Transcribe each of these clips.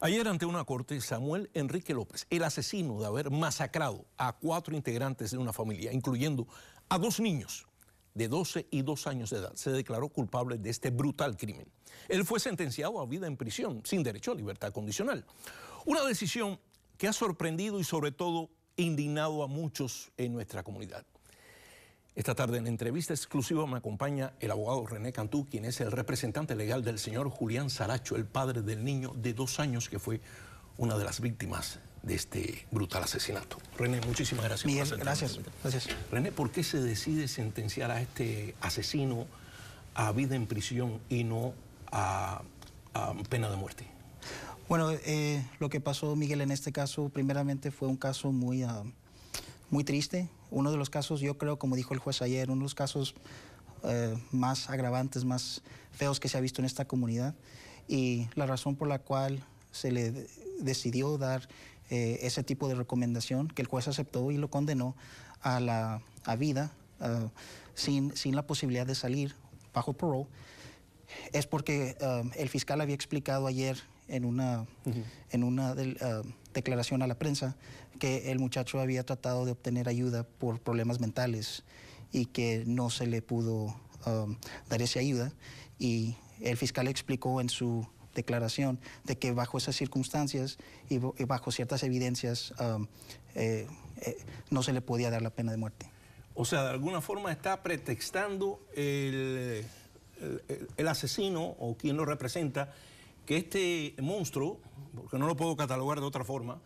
Ayer ante una corte, Samuel Enrique López, el asesino de haber masacrado a cuatro integrantes de una familia, incluyendo a dos niños de 12 y 2 años de edad, se declaró culpable de este brutal crimen. Él fue sentenciado a vida en prisión, sin derecho a libertad condicional. Una decisión que ha sorprendido y sobre todo indignado a muchos en nuestra comunidad. Esta tarde en entrevista exclusiva me acompaña el abogado René Cantú, quien es el representante legal del señor Julián Saracho, el padre del niño de dos años que fue una de las víctimas de este brutal asesinato. René, muchísimas gracias. gracias, gracias. René, ¿por qué se decide sentenciar a este asesino a vida en prisión y no a, pena de muerte? Bueno, eh, lo que pasó, Miguel, en este caso, primeramente fue un caso muy... Ah, muy triste. Uno de los casos, yo creo, como dijo el juez ayer, uno de los casos eh, más agravantes, más feos que se ha visto en esta comunidad. Y la razón por la cual se le decidió dar eh, ese tipo de recomendación, que el juez aceptó y lo condenó a la vida eh, sin, sin la posibilidad de salir bajo parole, es porque um, el fiscal había explicado ayer en una, en una um, declaración a la prensa que el muchacho había tratado de obtener ayuda por problemas mentales y que no se le pudo um, dar esa ayuda. Y el fiscal explicó en su declaración de que bajo esas circunstancias y, bajo ciertas evidencias eh, eh, no se le podía dar la pena de muerte. O sea, de alguna forma está pretextando el el, asesino o quien lo representa, que este monstruo, porque no lo puedo catalogar de otra forma,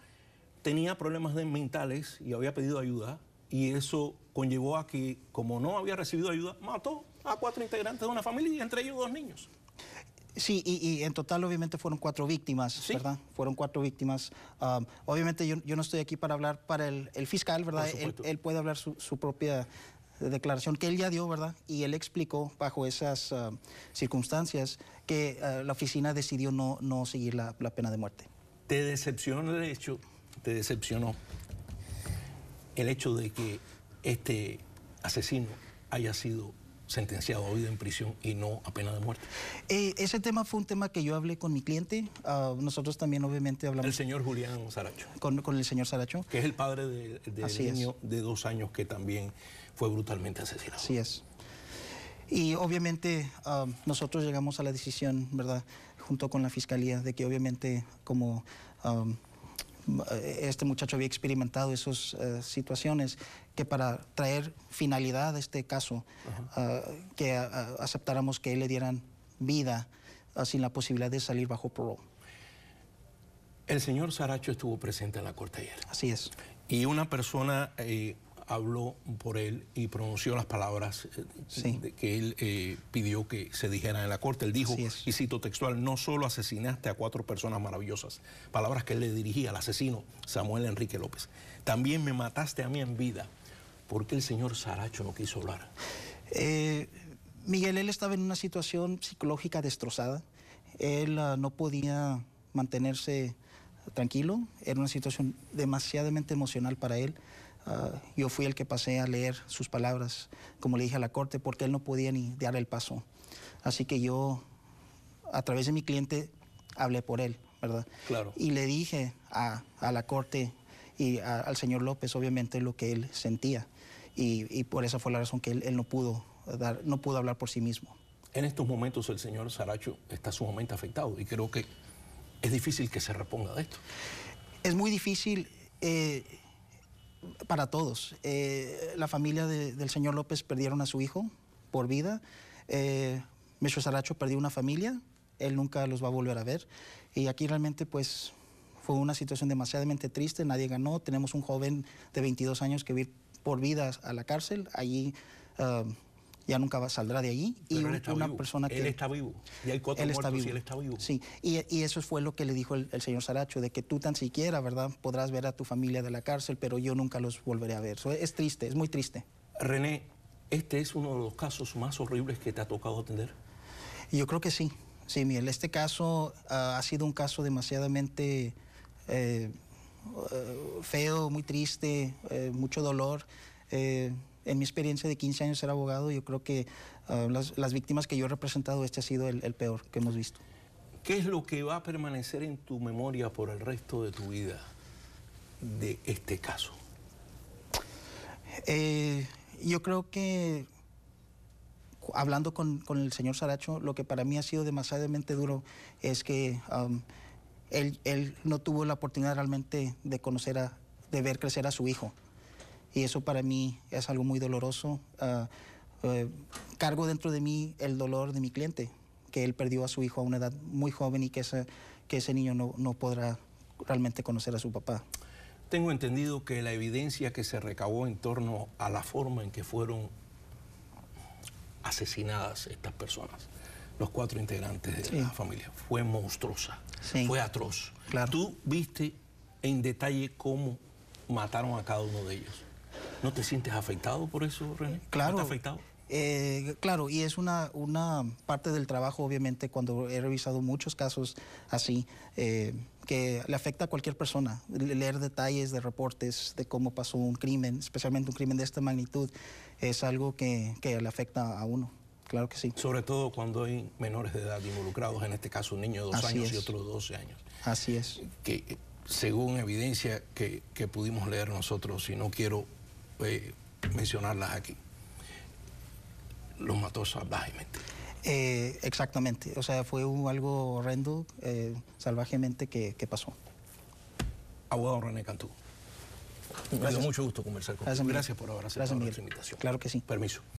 tenía problemas mentales y había pedido ayuda y eso conllevó a que, como no había recibido ayuda, mató a cuatro integrantes de una familia y entre ellos dos niños. Sí, y, en total obviamente fueron cuatro víctimas, ¿verdad? Fueron cuatro víctimas. Um, obviamente yo, yo, no estoy aquí para hablar para el, fiscal, ¿verdad? Él, puede hablar su, su propia declaración que él ya dio, ¿verdad? Y él explicó bajo esas ah, circunstancias que ah, la oficina decidió no, no seguir la, pena de muerte. ¿Te decepcionó el hecho, te decepcionó el hecho de que este asesino haya sido sentenciado a vida en prisión y no a pena de muerte? Eh, ese tema fue un tema que yo hablé con mi cliente. Ah, nosotros también obviamente hablamos... El señor Julián Saracho. Con, el señor Saracho. Que es el padre de, niño de dos años que también fue brutalmente asesinado. Así es. Y obviamente um, nosotros llegamos a la decisión, ¿verdad?, junto con la fiscalía, de que obviamente como um, este muchacho había experimentado esas eh, situaciones, que para traer finalidad a este caso, ah, que aceptáramos que le dieran vida ah, sin la posibilidad de salir bajo pro. El señor Saracho estuvo presente en la corte ayer. Así es. Y una persona... Eh, habló por él y pronunció las palabras eh, que él eh, pidió que se dijeran en la corte. Él dijo, y cito textual, no solo asesinaste a cuatro personas maravillosas, palabras que él le dirigía al asesino Samuel Enrique López, también me mataste a mí en vida. ¿Por qué el señor Saracho no quiso hablar? Eh, Miguel, él estaba en una situación psicológica destrozada. Él ah, no podía mantenerse tranquilo. Era una situación demasiadamente emocional para él. Ah, yo fui el que pasé a leer sus palabras, como le dije a la corte, porque él no podía ni dar el paso. Así que yo, a través de mi cliente, hablé por él, ¿verdad? Claro. Y le dije a, a la corte y al señor López, obviamente, lo que él sentía. Y, y por esa fue la razón que él, él no, pudo dar, no pudo hablar por sí mismo. En estos momentos el señor Saracho está sumamente afectado y creo que es difícil que se reponga de esto. Es muy difícil. Eh, para todos. Eh, la familia del señor López perdieron a su hijo por vida. Eh, Saracho perdió una familia, él nunca los va a volver a ver. Y aquí realmente pues fue una situación demasiadamente triste, nadie ganó. Tenemos un joven de 22 años que vive por vida a la cárcel. Allí ah, ya nunca va, saldrá de allí. y él está una vivo. persona Él está vivo. Y hay cuatro Y él está vivo. Sí, y, y, eso fue lo que le dijo el, señor Saracho, de que tú tan siquiera, ¿verdad?, podrás ver a tu familia de la cárcel, pero yo nunca los volveré a ver. es triste, es muy triste. René, ¿este es uno de los casos más horribles que te ha tocado atender? Yo creo que sí. Sí, Miguel, este caso ah, ha sido un caso demasiadamente eh, eh, feo, muy triste, eh, mucho dolor en mi experiencia de 15 años ser abogado, yo creo que ah, las, víctimas que yo he representado, este ha sido el, peor que hemos visto. ¿Qué es lo que va a permanecer en tu memoria por el resto de tu vida de este caso? Eh, yo creo que hablando con, el señor Saracho, lo que para mí ha sido demasiadamente duro es que él, él, no tuvo la oportunidad realmente de conocer a, de ver crecer a su hijo. Y eso para mí es algo muy doloroso. Ah, eh, cargo dentro de mí el dolor de mi cliente, que él perdió a su hijo a una edad muy joven y que ese, que ese niño no, no podrá realmente conocer a su papá. Tengo entendido que la evidencia que se recabó en torno a la forma en que fueron asesinadas estas personas, los cuatro integrantes de la familia, fue monstruosa, fue atroz. Claro. Tú viste en detalle cómo mataron a cada uno de ellos. ¿No te sientes afectado por eso, René? Claro. afectado? Eh, claro, y es una, una parte del trabajo, obviamente, cuando he revisado muchos casos así, eh, que le afecta a cualquier persona. Leer detalles de reportes de cómo pasó un crimen, especialmente un crimen de esta magnitud, es algo que, le afecta a uno. Claro que sí. Sobre todo cuando hay menores de edad involucrados, en este caso un niño de dos años y otro de 12 años. Así es. Que según evidencia que, que pudimos leer nosotros, y no quiero mencionarlas aquí. Los mató salvajemente. Eh, exactamente, o sea, fue algo horrendo, eh, salvajemente, que, pasó. Abogado René Cantú. Me dio mucho gusto conversar con Gracias, gracias por haber aceptado Gracias, invitación. Claro que sí. Permiso.